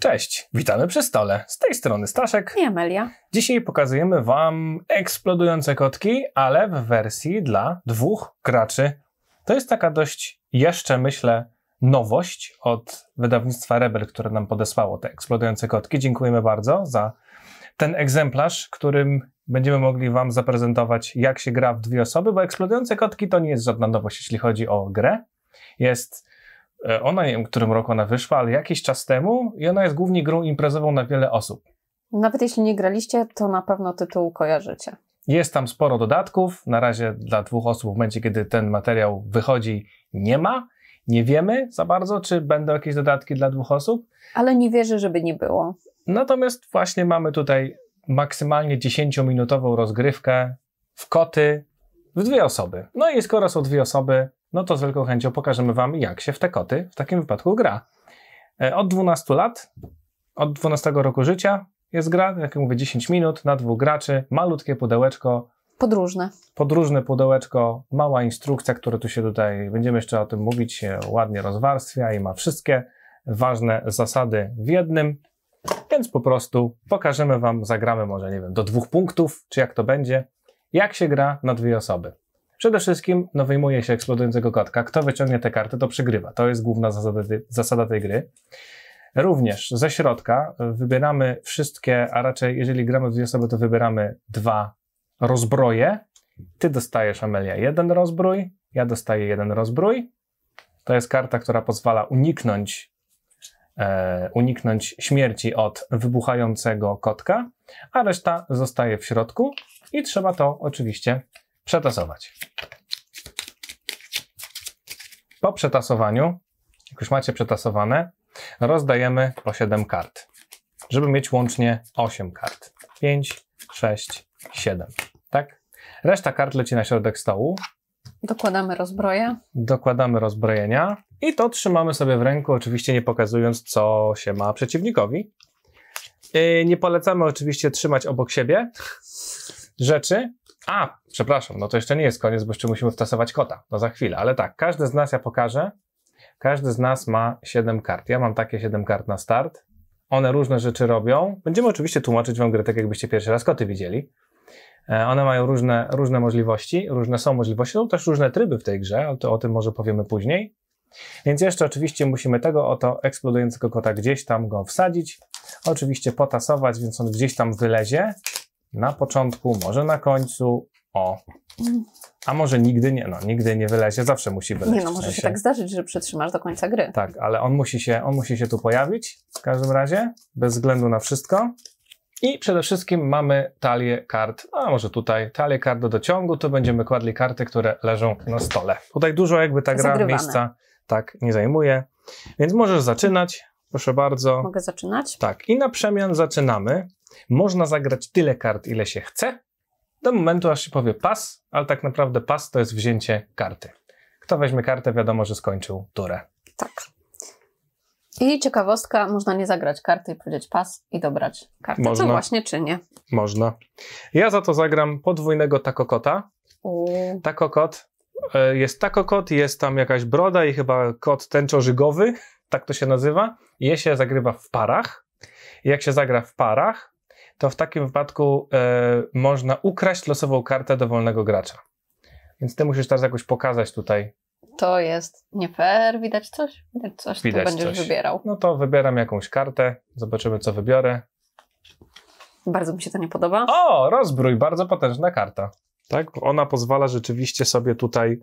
Cześć, witamy przy stole. Z tej strony Staszek i Amelia. Dzisiaj pokazujemy Wam eksplodujące kotki, ale w wersji dla dwóch graczy. To jest taka dość jeszcze, myślę, nowość od wydawnictwa Rebel, które nam podesłało te eksplodujące kotki. Dziękujemy bardzo za ten egzemplarz, którym będziemy mogli Wam zaprezentować, jak się gra w dwie osoby, bo eksplodujące kotki to nie jest żadna nowość, jeśli chodzi o grę. Jest E, ona, nie wiem, w którym roku ona wyszła, ale jakiś czas temu i ona jest głównie grą imprezową na wiele osób. Nawet jeśli nie graliście, to na pewno tytuł kojarzycie. Jest tam sporo dodatków. Na razie dla dwóch osób w momencie, kiedy ten materiał wychodzi, nie ma. Nie wiemy za bardzo, czy będą jakieś dodatki dla dwóch osób. Ale nie wierzę, żeby nie było. Natomiast właśnie mamy tutaj maksymalnie 10-minutową rozgrywkę w koty w dwie osoby. No i skoro są dwie osoby, no to z wielką chęcią pokażemy Wam, jak się w te koty w takim wypadku gra. E, od 12 lat, od 12 roku życia jest gra, jak mówię, 10 minut na dwóch graczy, malutkie pudełeczko. Podróżne. Podróżne pudełeczko, mała instrukcja, która tu się tutaj, będziemy jeszcze o tym mówić, ładnie rozwarstwia i ma wszystkie ważne zasady w jednym. Więc po prostu pokażemy Wam, zagramy może, nie wiem, do dwóch punktów, czy jak to będzie, jak się gra na dwie osoby. Przede wszystkim no, wyjmuje się eksplodującego kotka. Kto wyciągnie tę kartę, to przegrywa. To jest główna zasada, zasada tej gry. Również ze środka e, wybieramy wszystkie, a raczej jeżeli gramy w dwie osoby, to wybieramy dwa rozbroje. Ty dostajesz, Amelia, jeden rozbrój, ja dostaję jeden rozbrój. To jest karta, która pozwala uniknąć, e, uniknąć śmierci od wybuchającego kotka, a reszta zostaje w środku i trzeba to oczywiście przetasować. Po przetasowaniu, jak już macie przetasowane, rozdajemy po 7 kart, żeby mieć łącznie 8 kart. 5, 6, 7. Tak? Reszta kart leci na środek stołu. Dokładamy rozbroje. Dokładamy rozbrojenia i to trzymamy sobie w ręku, oczywiście nie pokazując, co się ma przeciwnikowi. Yy, nie polecamy oczywiście trzymać obok siebie rzeczy, a, przepraszam, no to jeszcze nie jest koniec, bo jeszcze musimy wtasować kota. No za chwilę, ale tak, każdy z nas, ja pokażę, każdy z nas ma 7 kart. Ja mam takie 7 kart na start. One różne rzeczy robią. Będziemy oczywiście tłumaczyć wam grę tak, jakbyście pierwszy raz koty widzieli. E, one mają różne, różne możliwości, różne są możliwości, są też różne tryby w tej grze, to o tym może powiemy później. Więc jeszcze oczywiście musimy tego oto eksplodującego kota gdzieś tam go wsadzić, oczywiście potasować, więc on gdzieś tam wylezie na początku, może na końcu, o. A może nigdy nie, no nigdy nie wylezie, zawsze musi wyleźć. Nie no, może się tak zdarzyć, że przetrzymasz do końca gry. Tak, ale on musi się, on musi się tu pojawić w każdym razie, bez względu na wszystko. I przede wszystkim mamy talię kart, a może tutaj talię kart do dociągu, tu będziemy kładli karty, które leżą na stole. Tutaj dużo jakby ta gra Zagrywamy. miejsca tak nie zajmuje, więc możesz zaczynać, proszę bardzo. Mogę zaczynać? Tak, i na przemian zaczynamy. Można zagrać tyle kart, ile się chce, do momentu aż się powie pas, ale tak naprawdę pas to jest wzięcie karty. Kto weźmie kartę, wiadomo, że skończył turę. Tak. I ciekawostka, można nie zagrać karty i powiedzieć pas i dobrać kartę, można. co właśnie czynię. Można. Ja za to zagram podwójnego takokota. Takokot e, jest takokot, jest tam jakaś broda i chyba kot tęczorzygowy, tak to się nazywa. Je się zagrywa w parach. jak się zagra w parach, to w takim wypadku y, można ukraść losową kartę dowolnego gracza. Więc ty musisz teraz jakoś pokazać tutaj. To jest nie fair, widać coś? Widać coś, widać będziesz coś. wybierał. No to wybieram jakąś kartę, zobaczymy co wybiorę. Bardzo mi się to nie podoba. O, rozbrój, bardzo potężna karta. Tak, ona pozwala rzeczywiście sobie tutaj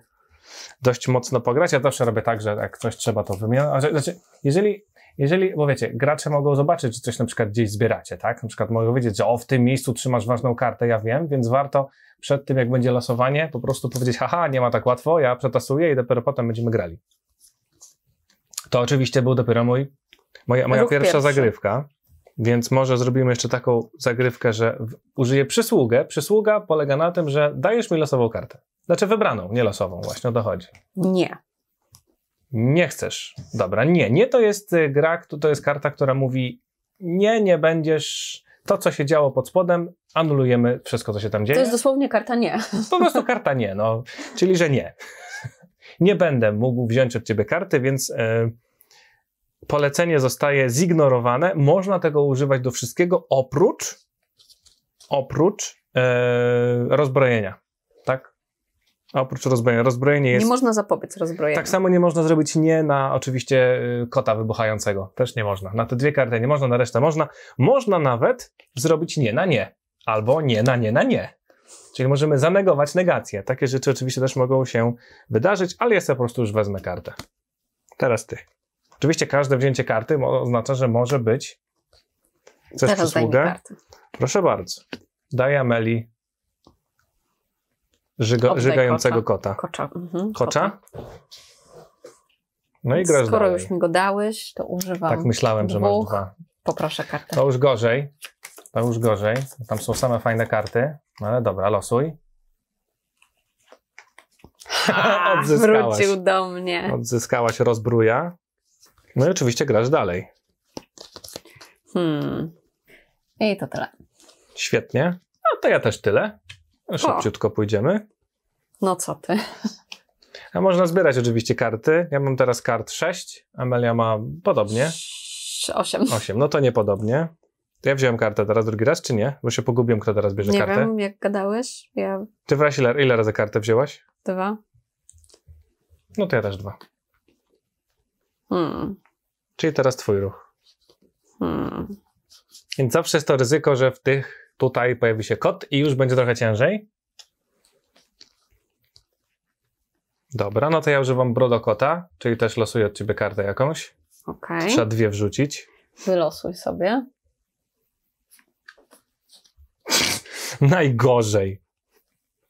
dość mocno pograć. Ja zawsze robię tak, że jak coś trzeba, to wymieniam. Znaczy, jeżeli jeżeli, bo wiecie, gracze mogą zobaczyć, czy coś na przykład gdzieś zbieracie, tak? Na przykład mogą wiedzieć, że o, w tym miejscu trzymasz ważną kartę, ja wiem, więc warto przed tym, jak będzie losowanie, po prostu powiedzieć, haha, nie ma tak łatwo, ja przetasuję i dopiero potem będziemy grali. To oczywiście był dopiero mój, moja, moja pierwsza pierwszy. zagrywka. Więc może zrobimy jeszcze taką zagrywkę, że użyję przysługę. Przysługa polega na tym, że dajesz mi losową kartę. Znaczy wybraną, nie losową, właśnie o to chodzi. Nie. Nie chcesz. Dobra, nie. Nie to jest y, gra, to jest karta, która mówi nie, nie będziesz. To, co się działo pod spodem, anulujemy wszystko, co się tam dzieje. To jest dosłownie karta nie. Po prostu karta nie, no. Czyli, że nie. Nie będę mógł wziąć od ciebie karty, więc y, polecenie zostaje zignorowane. Można tego używać do wszystkiego oprócz oprócz y, rozbrojenia. A oprócz rozbrojenia. Rozbrojenie jest... Nie można zapobiec rozbrojeniu. Tak samo nie można zrobić nie na oczywiście y, kota wybuchającego. Też nie można. Na te dwie karty nie można, na resztę można. Można nawet zrobić nie na nie. Albo nie na nie na nie. Czyli możemy zanegować negację. Takie rzeczy oczywiście też mogą się wydarzyć, ale ja sobie po prostu już wezmę kartę. Teraz ty. Oczywiście każde wzięcie karty oznacza, że może być coś Teraz przysługę. Proszę bardzo. Daję Ameli Żyga, żygającego kota. Kocza. Mhm, Kocza? No i grasz Skoro dalej. już mi go dałeś, to używam. Tak myślałem, dwóch. że masz dwa. Poproszę kartę. To już gorzej. To już gorzej. Tam są same fajne karty. No ale dobra, losuj. A, Odzyskałaś. Wrócił do mnie. Odzyskałaś rozbruja. No i oczywiście grasz dalej. Hmm. I to tyle. Świetnie. No to ja też tyle. Szybciutko o. pójdziemy. No co ty? A można zbierać oczywiście karty. Ja mam teraz kart 6, Amelia ma podobnie. 8. 8, no to niepodobnie. ja wziąłem kartę teraz drugi raz, czy nie? Bo się pogubiłem, kto teraz bierze nie kartę. Nie wiem, jak gadałeś. Ja... Ty w ile, ile razy kartę wzięłaś? Dwa. No to ja też dwa. Hmm. Czyli teraz twój ruch. Hmm. Więc zawsze jest to ryzyko, że w tych Tutaj pojawi się kod i już będzie trochę ciężej. Dobra, no to ja używam brodokota, czyli też losuję od ciebie kartę jakąś. Okay. Trzeba dwie wrzucić. Wylosuj sobie. Najgorzej.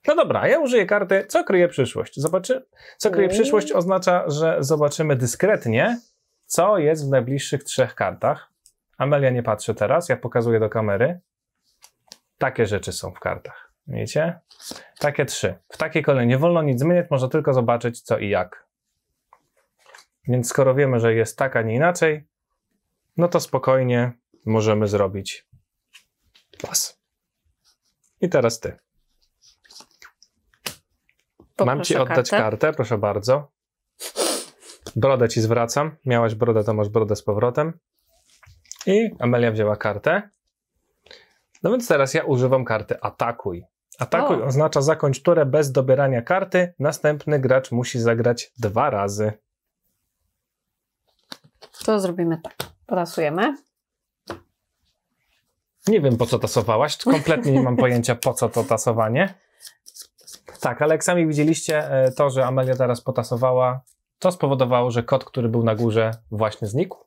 No dobra, ja użyję karty, co kryje przyszłość. Zobaczy, co kryje przyszłość oznacza, że zobaczymy dyskretnie, co jest w najbliższych trzech kartach. Amelia nie patrzy teraz, ja pokazuję do kamery. Takie rzeczy są w kartach. Wiecie? Takie trzy. W takiej kolejności nie wolno nic zmieniać, można tylko zobaczyć co i jak. Więc skoro wiemy, że jest tak, a nie inaczej, no to spokojnie możemy zrobić pas. I teraz ty. Poproszę Mam ci oddać kartę. kartę, proszę bardzo. Brodę ci zwracam. Miałaś brodę, to masz brodę z powrotem. I Amelia wzięła kartę. No więc teraz ja używam karty atakuj. Atakuj o. oznacza zakończ turę bez dobierania karty. Następny gracz musi zagrać dwa razy. To zrobimy tak. Potasujemy. Nie wiem, po co tasowałaś. Kompletnie nie mam pojęcia, po co to tasowanie. Tak, ale jak sami widzieliście, e, to, że Amelia teraz potasowała, to spowodowało, że kot, który był na górze, właśnie znikł.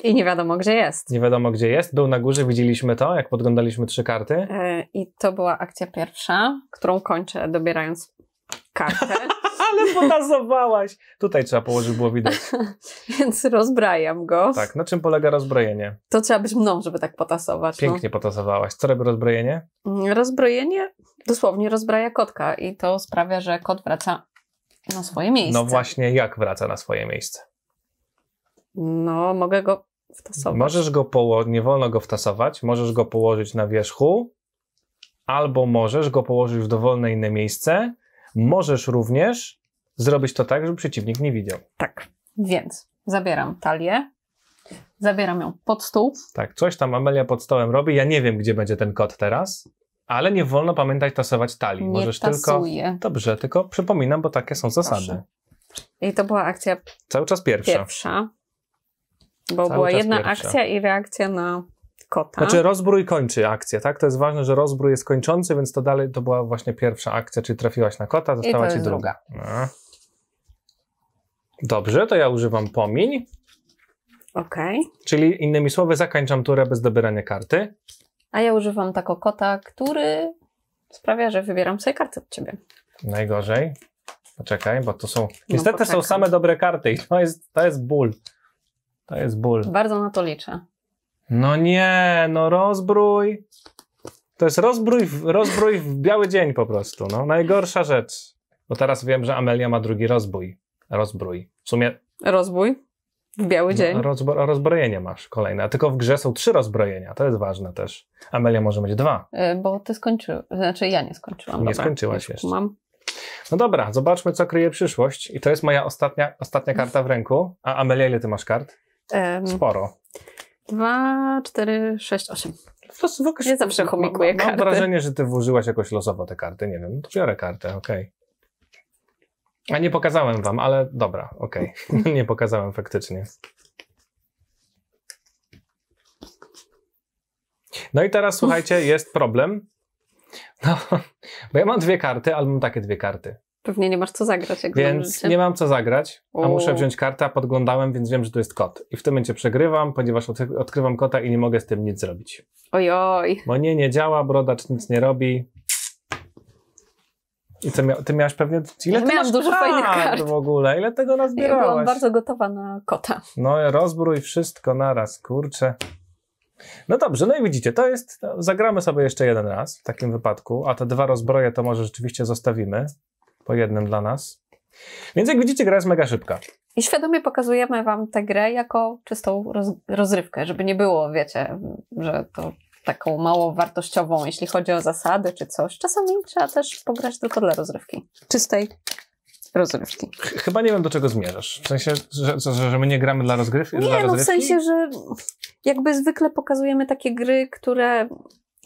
I nie wiadomo, gdzie jest. Nie wiadomo, gdzie jest. Był na górze, widzieliśmy to, jak podglądaliśmy trzy karty. Yy, I to była akcja pierwsza, którą kończę dobierając kartę. Ale potasowałaś! Tutaj trzeba położyć, było widać. Więc rozbrajam go. Tak, na czym polega rozbrojenie? To trzeba być mną, żeby tak potasować. No. Pięknie no. potasowałaś. Co robi rozbrojenie? Mm, rozbrojenie dosłownie rozbraja kotka i to sprawia, że kot wraca na swoje miejsce. No właśnie, jak wraca na swoje miejsce? No, mogę go wtasować. Możesz go położyć, nie wolno go wtasować, możesz go położyć na wierzchu, albo możesz go położyć w dowolne inne miejsce. Możesz również zrobić to tak, żeby przeciwnik nie widział. Tak, więc zabieram talię, zabieram ją pod stół. Tak, coś tam Amelia pod stołem robi. Ja nie wiem, gdzie będzie ten kot teraz. Ale nie wolno pamiętać tasować talii. Nie Możesz tasuję. tylko. Dobrze, tylko przypominam, bo takie są zasady. I to była akcja. Cały czas pierwsza. Pierwsza. Bo Cały była jedna pierwsza. akcja i reakcja na kota. Znaczy rozbrój kończy akcję, tak? To jest ważne, że rozbrój jest kończący, więc to dalej to była właśnie pierwsza akcja, czyli trafiłaś na kota, została ci druga. druga. No. Dobrze, to ja używam pomiń. Okej. Okay. Czyli innymi słowy zakończam turę bez dobierania karty. A ja używam tako kota, który sprawia, że wybieram sobie kartę od ciebie. Najgorzej. Poczekaj, bo to są. No, niestety no, są same dobre karty i to jest, to jest ból. To jest ból. Bardzo na to liczę. No nie, no rozbrój. To jest rozbrój w, rozbrój w biały dzień po prostu. No. Najgorsza rzecz. Bo teraz wiem, że Amelia ma drugi rozbój. Rozbrój. W sumie. Rozbój? W biały no, dzień. No, rozbro, rozbrojenie masz kolejne. A tylko w grze są trzy rozbrojenia. To jest ważne też. Amelia może mieć dwa. Yy, bo ty skończyłeś. Znaczy ja nie skończyłam. Nie dobra. skończyłaś jeszcze. Mam. No dobra, zobaczmy, co kryje przyszłość. I to jest moja ostatnia, ostatnia karta w ręku. A Amelia, ile ty masz kart? Sporo. Dwa, cztery, sześć, osiem. To w ogóle nie zawsze chomikuję mam, karty. Mam wrażenie, że ty włożyłaś jakoś losowo te karty. Nie wiem, no to biorę kartę, okej. Okay. A nie pokazałem wam, ale dobra, okej. Okay. nie pokazałem faktycznie. No i teraz słuchajcie, jest problem. No, bo ja mam dwie karty, ale mam takie dwie karty. Pewnie nie masz co zagrać. Jak więc nie mam co zagrać, a muszę wziąć kartę, a podglądałem, więc wiem, że to jest kot. I w tym momencie przegrywam, ponieważ odkrywam kota i nie mogę z tym nic zrobić. Ojoj. Bo nie, nie działa, brodacz nic nie robi. I co, mia ty miałaś pewnie... Ile ja ty miałam dużo fajnych kart w ogóle. Ile tego nazbierałaś? Ja byłam bardzo gotowa na kota. No rozbrój wszystko naraz, kurczę. No dobrze, no i widzicie, to jest... No, zagramy sobie jeszcze jeden raz w takim wypadku, a te dwa rozbroje to może rzeczywiście zostawimy po jednym dla nas. Więc jak widzicie, gra jest mega szybka. I świadomie pokazujemy Wam tę grę jako czystą roz rozrywkę, żeby nie było, wiecie, że to taką mało wartościową, jeśli chodzi o zasady czy coś. Czasami trzeba też pograć tylko dla rozrywki. Czystej rozrywki. Chyba nie wiem, do czego zmierzasz. W sensie, że, że, że my nie gramy dla rozgrywki? Nie, dla no w sensie, że jakby zwykle pokazujemy takie gry, które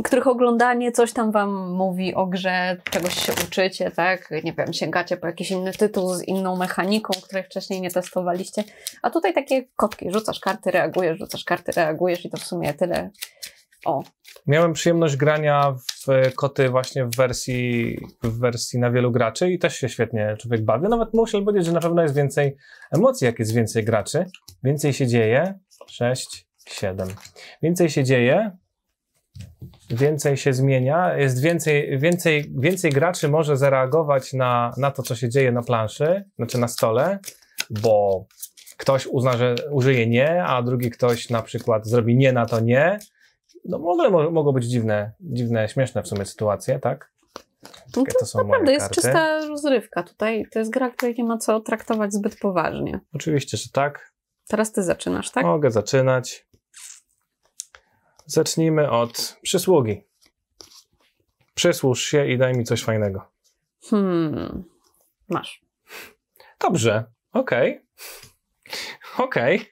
których oglądanie coś tam wam mówi o grze, czegoś się uczycie, tak? Nie wiem, sięgacie po jakiś inny tytuł z inną mechaniką, której wcześniej nie testowaliście. A tutaj takie kotki, rzucasz karty, reagujesz, rzucasz karty, reagujesz i to w sumie tyle. O. Miałem przyjemność grania w koty właśnie w wersji, w wersji na wielu graczy i też się świetnie człowiek bawi. Nawet muszę powiedzieć, że na pewno jest więcej emocji, jak jest więcej graczy. Więcej się dzieje. Sześć, siedem. Więcej się dzieje, więcej się zmienia, jest więcej, więcej, więcej graczy może zareagować na, na to, co się dzieje na planszy, znaczy na stole, bo ktoś uzna, że użyje nie, a drugi ktoś na przykład zrobi nie na to nie. No w ogóle mogą być dziwne, dziwne, śmieszne w sumie sytuacje, tak? No to, to są naprawdę jest czysta rozrywka tutaj. To jest gra, której nie ma co traktować zbyt poważnie. Oczywiście, że tak. Teraz ty zaczynasz, tak? Mogę zaczynać zacznijmy od przysługi. Przysłuż się i daj mi coś fajnego. Hmm. Masz. Dobrze. Okej. Okay. Okej. Okay.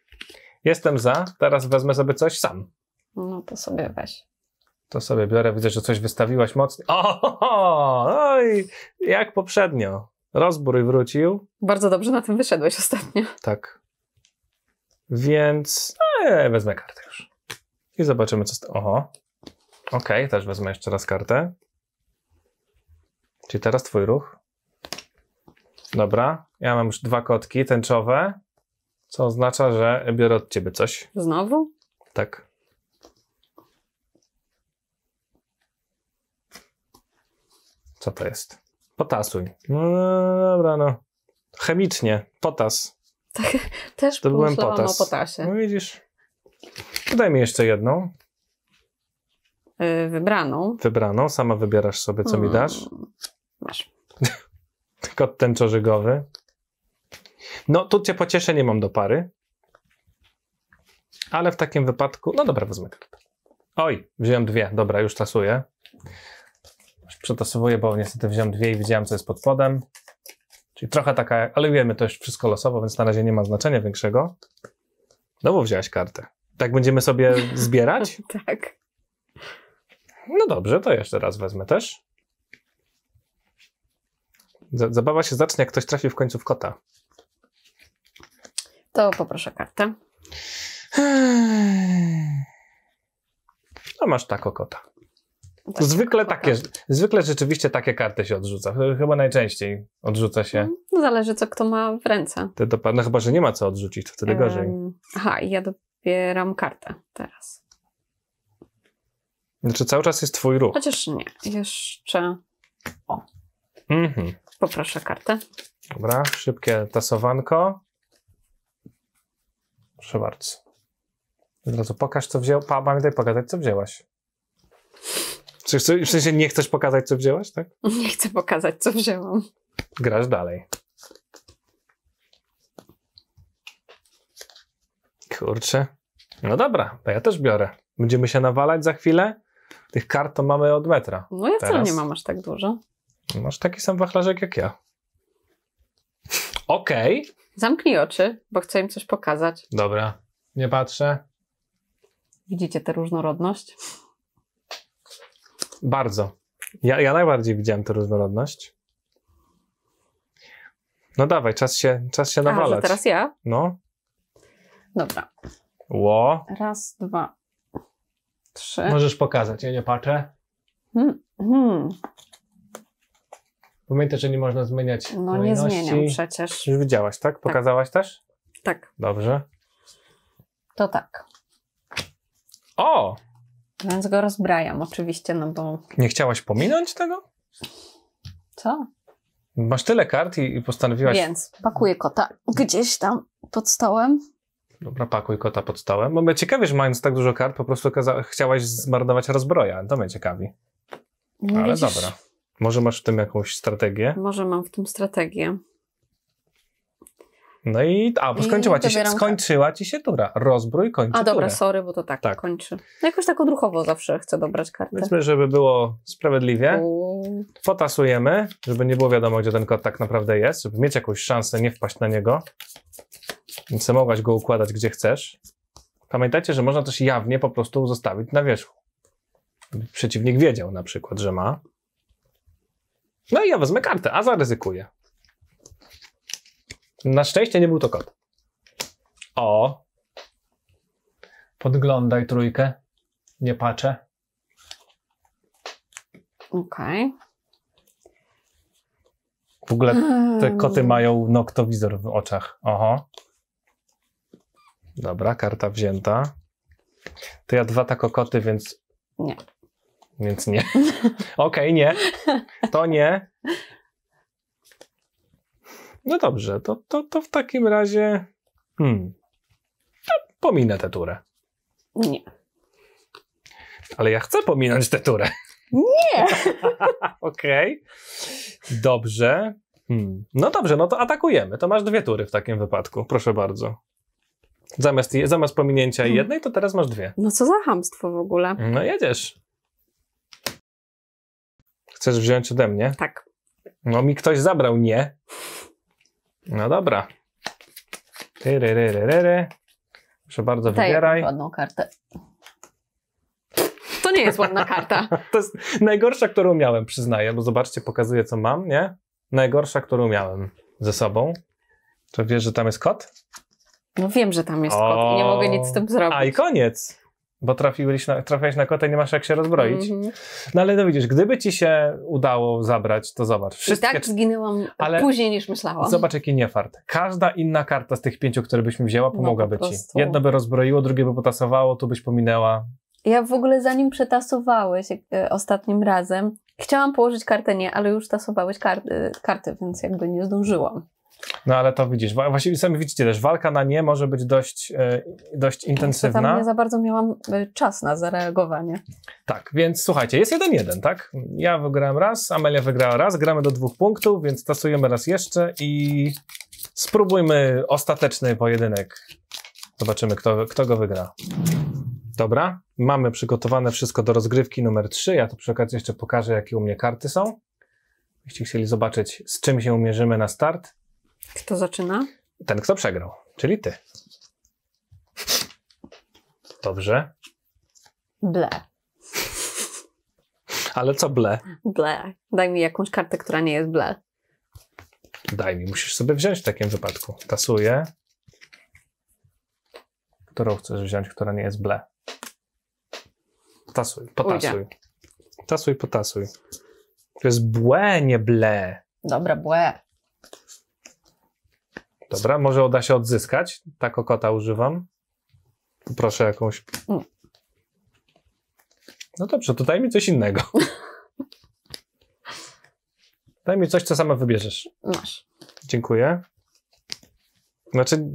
Jestem za. Teraz wezmę sobie coś sam. No to sobie weź. To sobie biorę. Widzę, że coś wystawiłaś mocno. O, oj, jak poprzednio. Rozbór wrócił. Bardzo dobrze na tym wyszedłeś ostatnio. Tak. Więc e, wezmę kartę już. I zobaczymy, co... Oho. Ok, też wezmę jeszcze raz kartę. Czyli teraz twój ruch. Dobra, ja mam już dwa kotki tęczowe, co oznacza, że biorę od ciebie coś. Znowu? Tak. Co to jest? Potasuj. No, dobra, no. Chemicznie, potas. Tak, też to byłem potas. o potasie. No widzisz. Daj mi jeszcze jedną. Yy, wybraną. Wybraną, sama wybierasz sobie, co mi mm. dasz. Masz. Kot tęczorzygowy. No, tu cię pocieszę, nie mam do pary. Ale w takim wypadku. No dobra, wezmę kartę. Oj, wziąłem dwie. Dobra, już tasuję. Już przetasowuję, bo niestety wziąłem dwie i widziałem, co jest pod wodem. Czyli trochę taka, ale wiemy, to już wszystko losowo, więc na razie nie ma znaczenia większego. No bo wziąłeś kartę. Tak będziemy sobie zbierać? tak. No dobrze, to jeszcze raz wezmę też. Zabawa się zacznie, jak ktoś trafi w końcu w kota. To poproszę kartę. No masz o kota. Tak, zwykle kota. takie, zwykle rzeczywiście takie karty się odrzuca. Chyba najczęściej odrzuca się. No, zależy co kto ma w ręce. do, no chyba, że nie ma co odrzucić, to wtedy gorzej. Um, aha, ja do Wybieram kartę teraz. Znaczy cały czas jest twój ruch. Chociaż nie, jeszcze. O. Mhm. Poproszę kartę. Dobra, szybkie tasowanko. Proszę bardzo. Od razu pokaż, co wziął. Pa, pamiętaj pokazać, co wzięłaś. Czy w sensie nie chcesz pokazać, co wzięłaś, tak? Nie chcę pokazać, co wzięłam. Grasz dalej. Kurczę. No dobra, to ja też biorę. Będziemy się nawalać za chwilę. Tych kart to mamy od metra. No ja wcale nie mam aż tak dużo. Masz taki sam wachlarzek jak ja. Okej. Okay. Zamknij oczy, bo chcę im coś pokazać. Dobra, nie patrzę. Widzicie tę różnorodność? Bardzo. Ja, ja najbardziej widziałem tę różnorodność. No dawaj, czas się, czas się nawalać. A, teraz ja? No. Dobra. Ło. Raz, dwa, trzy. Możesz pokazać, ja nie patrzę. Hmm. hmm. Pamiętaj, że nie można zmieniać No kolejności. nie zmieniam przecież. Już widziałaś, tak? tak. Pokazałaś tak. też? Tak. Dobrze. To tak. O! Więc go rozbrajam oczywiście, no bo... Nie chciałaś pominąć tego? Co? Masz tyle kart i, i postanowiłaś... Więc pakuję kota gdzieś tam pod stołem. Dobra, pakuj kota pod stołem. Bo mnie ciekawi, że mając tak dużo kart, po prostu chciałaś zmarnować rozbroja. To mnie ciekawi. No, Ale widzisz, dobra. Może masz w tym jakąś strategię? Może mam w tym strategię. No i a, bo skończyła, I ci, się, skończyła ci się tura. Rozbrój kończy A dobra, turę. sorry, bo to tak, tak. kończy. No jakoś tak odruchowo zawsze chcę dobrać kartę. Powiedzmy, żeby było sprawiedliwie. Potasujemy, żeby nie było wiadomo, gdzie ten kot tak naprawdę jest, żeby mieć jakąś szansę nie wpaść na niego więc mogłaś go układać gdzie chcesz. Pamiętajcie, że można też jawnie po prostu zostawić na wierzchu. Przeciwnik wiedział na przykład, że ma. No i ja wezmę kartę, a zaryzykuję. Na szczęście nie był to kot. O. Podglądaj trójkę. Nie patrzę. Okej. Okay. W ogóle te hmm. koty mają noktowizor w oczach. Oho. Dobra, karta wzięta. To ja dwa takokoty, więc. Nie. Więc nie. Okej, okay, nie. To nie. No dobrze, to, to, to w takim razie. Hmm. Pominę tę turę. Nie. Ale ja chcę pominąć tę turę. Nie! Okej. Okay. Dobrze. Hmm. No dobrze, no to atakujemy. To masz dwie tury w takim wypadku. Proszę bardzo. Zamiast, zamiast pominięcia hmm. jednej, to teraz masz dwie. No co za hamstwo w ogóle. No jedziesz. Chcesz wziąć ode mnie? Tak. No mi ktoś zabrał, nie? No dobra. Tyryryryryry. Proszę bardzo, Daj wybieraj. ładną kartę. To nie jest ładna karta. to jest najgorsza, którą miałem, przyznaję, bo zobaczcie, pokazuję co mam, nie? Najgorsza, którą miałem ze sobą. To wiesz, że tam jest kot? No wiem, że tam jest o... kot i nie mogę nic z tym zrobić. A i koniec. Bo trafiłeś na, trafiłeś na kota i nie masz jak się rozbroić. Mm -hmm. No ale no widzisz, gdyby ci się udało zabrać, to zobacz. Wszystkie... I tak zginęłam ale później niż myślałam. Zobacz jaki niefart. Każda inna karta z tych pięciu, które byśmy wzięła, no pomogłaby no, ci. Jedno by rozbroiło, drugie by potasowało, tu byś pominęła. Ja w ogóle zanim przetasowałeś e, ostatnim razem, chciałam położyć kartę nie, ale już tasowałeś kar e, karty, więc jakby nie zdążyłam. No ale to widzisz, właściwie sami widzicie też, walka na nie może być dość, e, dość intensywna. Tam nie za bardzo miałam e, czas na zareagowanie. Tak, więc słuchajcie, jest jeden jeden, tak? Ja wygrałem raz, Amelia wygrała raz, gramy do dwóch punktów, więc tasujemy raz jeszcze i spróbujmy ostateczny pojedynek. Zobaczymy, kto, kto go wygra. Dobra, mamy przygotowane wszystko do rozgrywki numer 3. Ja to przy okazji jeszcze pokażę, jakie u mnie karty są. Jeśli chcieli zobaczyć, z czym się umierzymy na start. Kto zaczyna? Ten, kto przegrał, czyli ty. Dobrze. Ble. Ale co ble? Ble. Daj mi jakąś kartę, która nie jest ble. Daj mi, musisz sobie wziąć w takim wypadku. Tasuję. Którą chcesz wziąć, która nie jest ble? Tasuj, potasuj. Ujdzie. Tasuj, potasuj. To jest błe, nie ble. Dobra, błe. Dobra, może uda się odzyskać. Tak okota używam. Proszę jakąś. Mm. No dobrze, to daj mi coś innego. Daj mi coś, co sama wybierzesz. Masz. Dziękuję. Znaczy.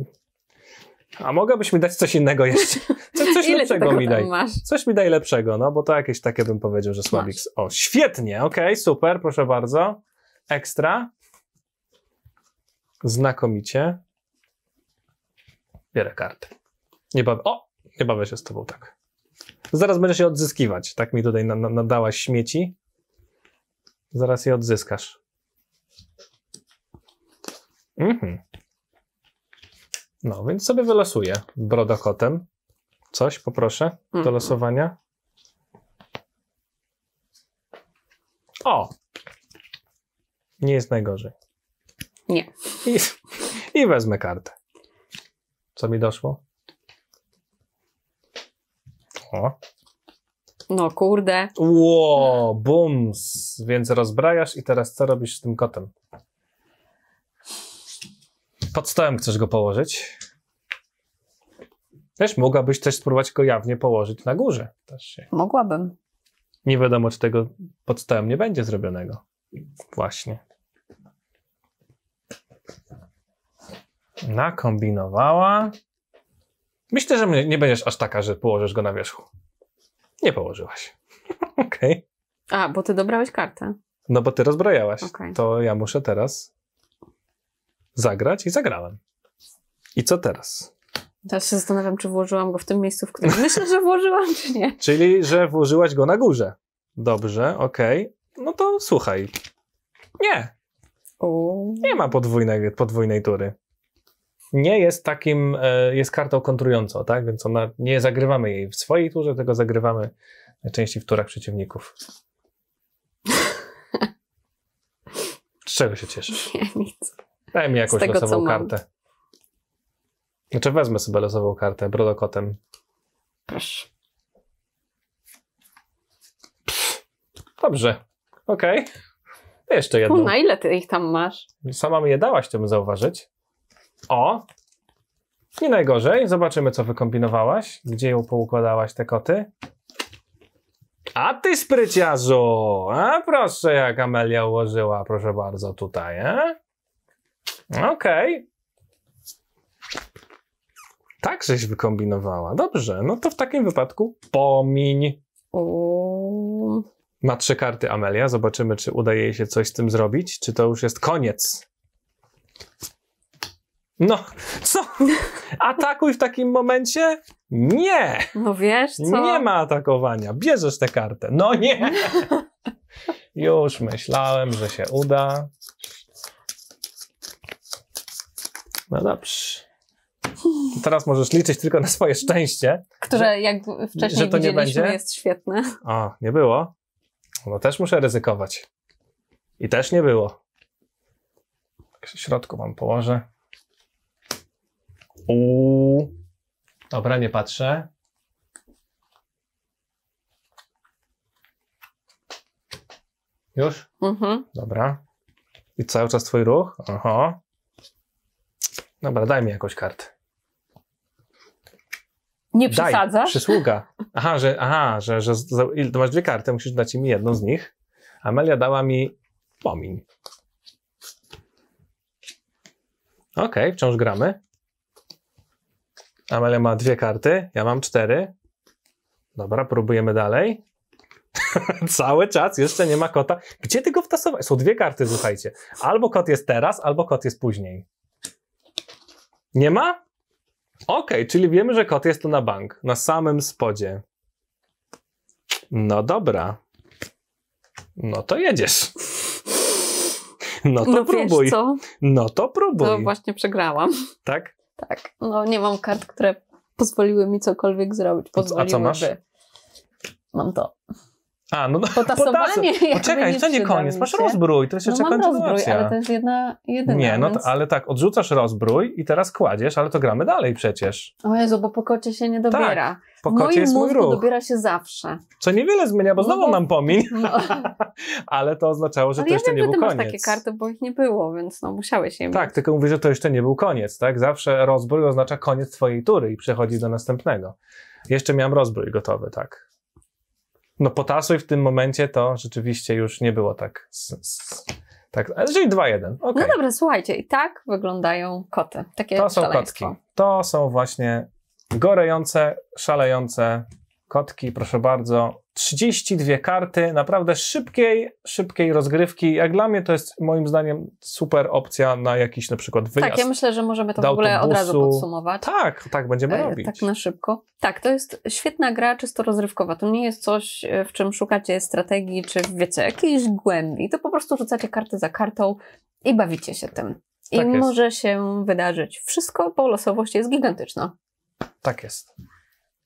A mogłabyś mi dać coś innego jeszcze? Co, coś lepszego mi daj. Masz? Coś mi daj lepszego, no bo to jakieś takie bym powiedział, że Sławik. O, świetnie, okej, okay, super, proszę bardzo. Ekstra znakomicie. Bierę kartę. Nie bawię, o, nie bawię się z tobą tak. Zaraz będziesz się odzyskiwać. Tak mi tutaj nadałaś śmieci. Zaraz je odzyskasz. Mhm. No, więc sobie wylosuję brodokotem. Coś poproszę do mhm. losowania. O! Nie jest najgorzej. Nie. I, i wezmę kartę. Co mi doszło? O. No kurde. Ło, bums. Więc rozbrajasz i teraz co robisz z tym kotem? Pod stołem chcesz go położyć? Też mogłabyś też spróbować go jawnie położyć na górze. Też się. Mogłabym. Nie wiadomo, czy tego pod stołem nie będzie zrobionego. Właśnie. nakombinowała. Myślę, że nie będziesz aż taka, że położysz go na wierzchu. Nie położyłaś. Okej. Okay. A, bo ty dobrałeś kartę. No bo ty rozbrajałaś. Okay. To ja muszę teraz zagrać i zagrałem. I co teraz? Teraz się zastanawiam, czy włożyłam go w tym miejscu, w którym myślę, że włożyłam, czy nie. Czyli, że włożyłaś go na górze. Dobrze, okej. Okay. No to słuchaj. Nie. Nie ma podwójnej, podwójnej tury nie jest takim, e, jest kartą kontrującą, tak? Więc ona, nie zagrywamy jej w swojej turze, tylko zagrywamy najczęściej w turach przeciwników. Z czego się cieszysz? Nie, nic. Daj mi jakąś tego, losową kartę. Znaczy wezmę sobie losową kartę, brodokotem. Proszę. Dobrze, okej. Okay. Jeszcze jedno. Na ile ty ich tam masz? Sama mi je dałaś, chciałbym zauważyć. O! Nie najgorzej. Zobaczymy, co wykombinowałaś. Gdzie ją poukładałaś, te koty? A ty spryciarzu! A proszę, jak Amelia ułożyła, proszę bardzo, tutaj, e? Okej. Okay. Tak żeś wykombinowała. Dobrze, no to w takim wypadku pomiń. Um. Ma trzy karty Amelia. Zobaczymy, czy udaje jej się coś z tym zrobić, czy to już jest koniec. No, co? Atakuj w takim momencie? Nie! No wiesz co? Nie ma atakowania. Bierzesz tę kartę. No nie! Już myślałem, że się uda. No dobrze. Teraz możesz liczyć tylko na swoje szczęście. Które, że, jak wcześniej że to nie będzie? jest świetne. O, nie było? No też muszę ryzykować. I też nie było. W środku wam położę. U. Dobra, nie patrzę. Już? Mhm. Dobra. I cały czas twój ruch? Aha. Dobra, daj mi jakąś kartę. Nie Daj, przesadza. Przysługa. Aha, że, aha, że, że za, masz dwie karty, musisz dać mi jedną z nich. Amelia dała mi pomin. Okej, okay, wciąż gramy. Amelia ma dwie karty, ja mam cztery. Dobra, próbujemy dalej. Cały czas jeszcze nie ma kota. Gdzie ty go wtasowałeś? Są dwie karty, słuchajcie. Albo kot jest teraz, albo kot jest później. Nie ma? OK, czyli wiemy, że kot jest tu na bank, na samym spodzie. No dobra. No to jedziesz. No to no próbuj. Wiesz co? No to próbuj. To właśnie przegrałam. Tak? Tak, no nie mam kart, które pozwoliły mi cokolwiek zrobić. Pozwoliłyby. A co masz? Mam to. A, no, no potasowanie. Poczekaj, to nie koniec. Masz rozbrój, to jest no, jeszcze kontynuacja. rozbrój, ale to jest jedna, jedyna. Nie, no to, ale tak, odrzucasz rozbrój i teraz kładziesz, ale to gramy dalej przecież. O Jezu, bo pokocie się nie dobiera. Tak, pokocie Moim jest mój ruch. dobiera się zawsze. Co niewiele zmienia, bo no znowu no, nam pomin. No. ale to oznaczało, że ale to ja jeszcze wiem, nie był ty koniec. masz takie karty, bo ich nie było, więc no musiałeś je tak, mieć. Tak, tylko mówię, że to jeszcze nie był koniec, tak? Zawsze rozbrój oznacza koniec twojej tury i przechodzi do następnego. Jeszcze miałem rozbrój gotowy, tak no potasuj w tym momencie, to rzeczywiście już nie było tak. Z, z, tak, czyli 2-1. Okay. No dobra, słuchajcie, i tak wyglądają koty. Takie to są kotki. To są właśnie gorejące, szalejące kotki, proszę bardzo. 32 karty, naprawdę szybkiej, szybkiej rozgrywki. Jak dla mnie to jest moim zdaniem super opcja na jakiś na przykład wyjazd. Tak, ja myślę, że możemy to w ogóle od razu podsumować. Tak, tak będziemy e, robić. Tak na szybko. Tak, to jest świetna gra, czysto rozrywkowa. To nie jest coś, e, w czym szukacie strategii, czy wiecie, jakiejś głębi. To po prostu rzucacie karty za kartą i bawicie się tym. I tak może się wydarzyć wszystko, bo losowość jest gigantyczna. Tak jest.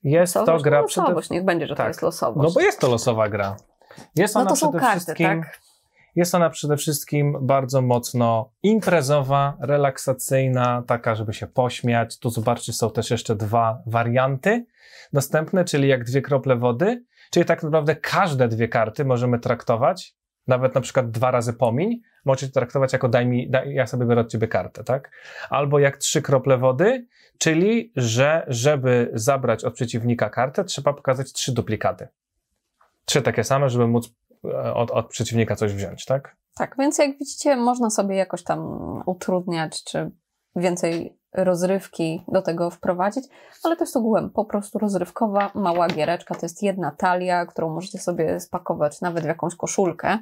Jest to, to no, gra no przede... losowość, niech będzie, że tak. to jest losowość. No bo jest to losowa gra. Jest no ona to są przede karty, wszystkim... tak? Jest ona przede wszystkim bardzo mocno imprezowa, relaksacyjna, taka, żeby się pośmiać. Tu zobaczcie, są też jeszcze dwa warianty Następne, czyli jak dwie krople wody, czyli tak naprawdę każde dwie karty możemy traktować, nawet na przykład dwa razy pomiń, możecie to traktować jako daj mi, daj, ja sobie biorę od ciebie kartę, tak? Albo jak trzy krople wody, czyli że żeby zabrać od przeciwnika kartę, trzeba pokazać trzy duplikaty. Trzy takie same, żeby móc e, od, od przeciwnika coś wziąć, tak? Tak, więc jak widzicie, można sobie jakoś tam utrudniać, czy więcej rozrywki do tego wprowadzić, ale to jest ogółem po prostu rozrywkowa, mała giereczka. To jest jedna talia, którą możecie sobie spakować nawet w jakąś koszulkę,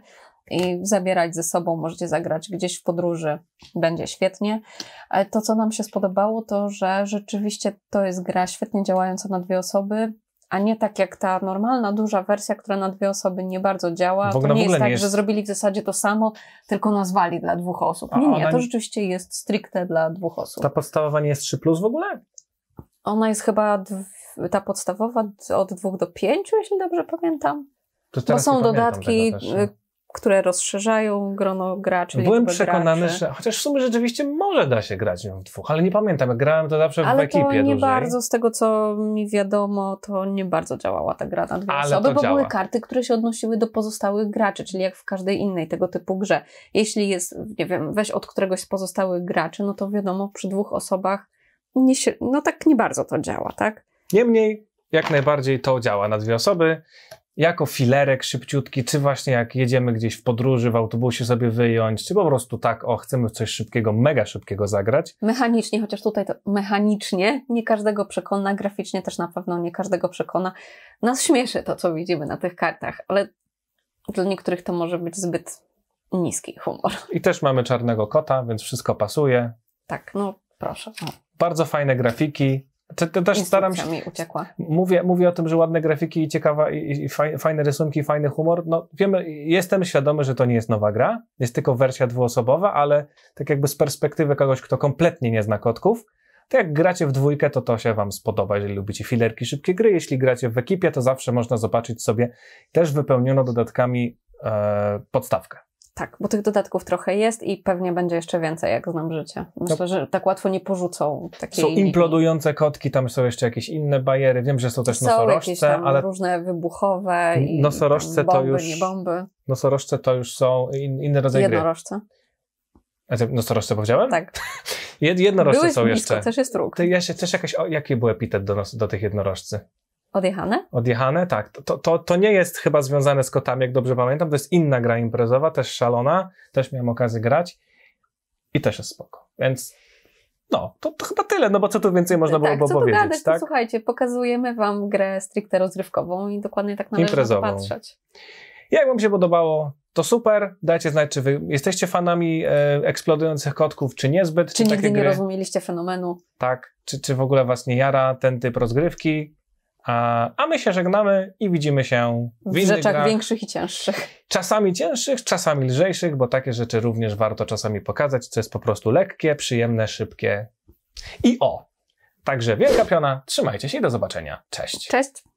i zabierać ze sobą, możecie zagrać gdzieś w podróży, będzie świetnie. To, co nam się spodobało, to że rzeczywiście to jest gra świetnie działająca na dwie osoby, a nie tak jak ta normalna, duża wersja, która na dwie osoby nie bardzo działa. Ogóle, to nie jest tak, nie jest... że zrobili w zasadzie to samo, tylko nazwali dla dwóch osób. Nie, nie, to rzeczywiście jest stricte dla dwóch osób. Ta podstawowa nie jest 3 plus w ogóle? Ona jest chyba ta podstawowa od dwóch do pięciu, jeśli dobrze pamiętam. To Bo są dodatki, też, no które rozszerzają grono graczy. Byłem przekonany, graczy. że chociaż w sumie rzeczywiście może da się grać nią w dwóch, ale nie pamiętam, jak grałem to zawsze ale w ekipie Ale nie bardzo, z tego co mi wiadomo, to nie bardzo działała ta gra na dwie ale osoby, bo działa. były karty, które się odnosiły do pozostałych graczy, czyli jak w każdej innej tego typu grze. Jeśli jest, nie wiem, weź od któregoś z pozostałych graczy, no to wiadomo, przy dwóch osobach nie się, no tak nie bardzo to działa, tak? Niemniej, jak najbardziej to działa na dwie osoby jako filerek szybciutki, czy właśnie jak jedziemy gdzieś w podróży, w autobusie sobie wyjąć, czy po prostu tak, o, chcemy coś szybkiego, mega szybkiego zagrać. Mechanicznie, chociaż tutaj to mechanicznie nie każdego przekona, graficznie też na pewno nie każdego przekona. Nas śmieszy to, co widzimy na tych kartach, ale dla niektórych to może być zbyt niski humor. I też mamy czarnego kota, więc wszystko pasuje. Tak, no proszę. O. Bardzo fajne grafiki, czy też staram się. Uciekła. Mówię, mówię o tym, że ładne grafiki i ciekawa, i, i fajne rysunki, fajny humor. No, wiemy, jestem świadomy, że to nie jest nowa gra, jest tylko wersja dwuosobowa, ale tak jakby z perspektywy kogoś, kto kompletnie nie zna kotków, to jak gracie w dwójkę, to to się Wam spodoba, jeżeli lubicie filerki, szybkie gry. Jeśli gracie w ekipie, to zawsze można zobaczyć sobie też wypełniono dodatkami e, podstawkę. Tak, bo tych dodatków trochę jest i pewnie będzie jeszcze więcej, jak znam życie. Myślę, to... No. że tak łatwo nie porzucą takiej... Są implodujące kotki, tam są jeszcze jakieś inne bariery. Wiem, że są też są nosorożce, tam ale... różne wybuchowe i nosorożce bomby, to już... nie bomby. Nosorożce to już są in, inny rodzaj Jednorożce. gry. Jednorożce. Nosorożce powiedziałem? Tak. jednorożce Byłeś są blisko, jeszcze. też jest róg. Ty, ja się, też jakaś, o, jaki był epitet do, nos, do tych jednorożcy? Odjechane? Odjechane, tak. To, to, to nie jest chyba związane z kotami, jak dobrze pamiętam. To jest inna gra imprezowa, też szalona. Też miałem okazję grać i też jest spoko. Więc no, to, to chyba tyle, no bo co tu więcej można tak, było powiedzieć, gadać, tak? To, słuchajcie, pokazujemy wam grę stricte rozrywkową i dokładnie tak należy Imprezową. patrzeć. Jak wam się podobało, to super. Dajcie znać, czy wy jesteście fanami e, eksplodujących kotków, czy niezbyt. Czy, czy nigdy nie gry. rozumieliście fenomenu. Tak, czy, czy w ogóle was nie jara ten typ rozgrywki. A my się żegnamy i widzimy się w, w rzeczach grach. większych i cięższych. Czasami cięższych, czasami lżejszych, bo takie rzeczy również warto czasami pokazać, co jest po prostu lekkie, przyjemne, szybkie. I o! Także wielka piona, trzymajcie się i do zobaczenia. Cześć. Cześć.